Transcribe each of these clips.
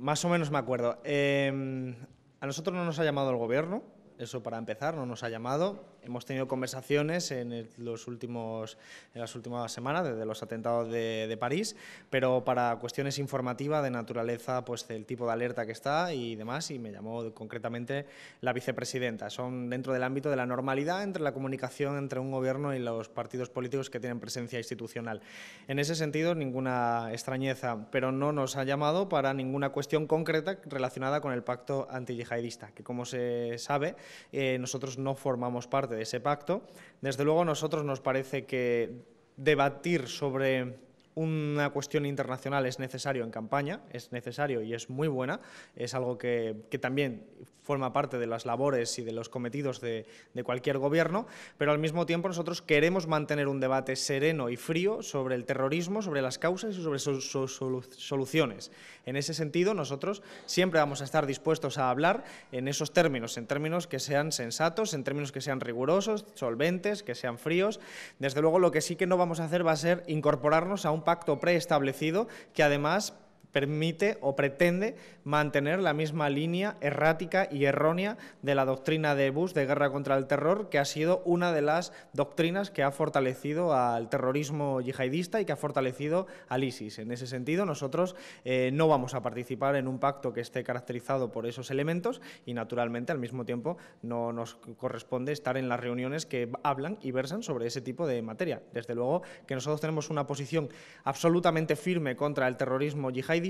más o menos me acuerdo. Em, a nosotros no nos ha llamado el gobierno, eso para empezar, no nos ha llamado. Hemos tenido conversaciones en, los últimos, en las últimas semanas, desde los atentados de, de, París, pero para cuestiones informativas de naturaleza, pues del tipo de alerta que está y demás, y me llamó concretamente la vicepresidenta. Son dentro del ámbito de la normalidad entre la comunicación entre un gobierno y los partidos políticos que tienen presencia institucional. En ese sentido, ninguna extrañeza, pero no nos ha llamado para ninguna cuestión concreta relacionada con el pacto antiyihadista, que como se sabe, eh, nosotros no formamos parte de ese pacto. Desde luego, a nosotros nos parece que debatir sobre una cuestión internacional es necesario en campaña, es necesario y es muy buena, es algo que, que también forma parte de las labores y de los cometidos de, de, cualquier gobierno, pero al mismo tiempo nosotros queremos mantener un debate sereno y frío sobre el terrorismo, sobre las causas y sobre sus, sus soluciones. En ese sentido, nosotros siempre vamos a estar dispuestos a hablar en esos términos, en términos que sean sensatos, en términos que sean rigurosos, solventes, que sean fríos. Desde luego, lo que sí que no vamos a hacer va a ser incorporarnos a un pacto preestablecido que además permite o pretende mantener la misma línea errática y errónea de la doctrina de Bush de guerra contra el terror, que ha sido una de las doctrinas que ha fortalecido al terrorismo yihadista y que ha fortalecido al ISIS. En ese sentido, nosotros eh, no vamos a participar en un pacto que esté caracterizado por esos elementos y, naturalmente, al mismo tiempo, no nos corresponde estar en las reuniones que hablan y versan sobre ese tipo de materia. Desde luego que nosotros tenemos una posición absolutamente firme contra el terrorismo yihadista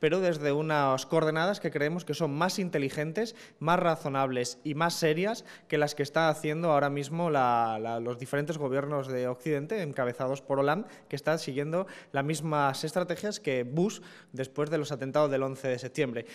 pero desde unas coordenadas que creemos que son más inteligentes, más razonables y más serias que las que está haciendo ahora mismo los diferentes gobiernos de Occidente, encabezados por Hollande, que están siguiendo las mismas estrategias que Bush después de los atentados del 11 de septiembre.